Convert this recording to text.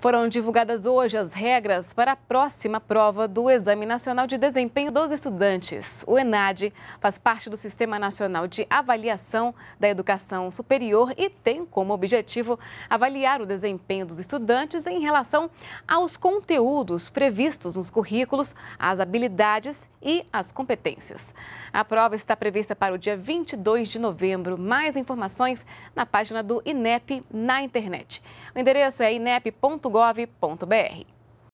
Foram divulgadas hoje as regras para a próxima prova do Exame Nacional de Desempenho dos Estudantes. O ENAD faz parte do Sistema Nacional de Avaliação da Educação Superior e tem como objetivo avaliar o desempenho dos estudantes em relação aos conteúdos previstos nos currículos, as habilidades e as competências. A prova está prevista para o dia 22 de novembro. Mais informações na página do INEP na internet. O endereço é inep.com www.gov.br.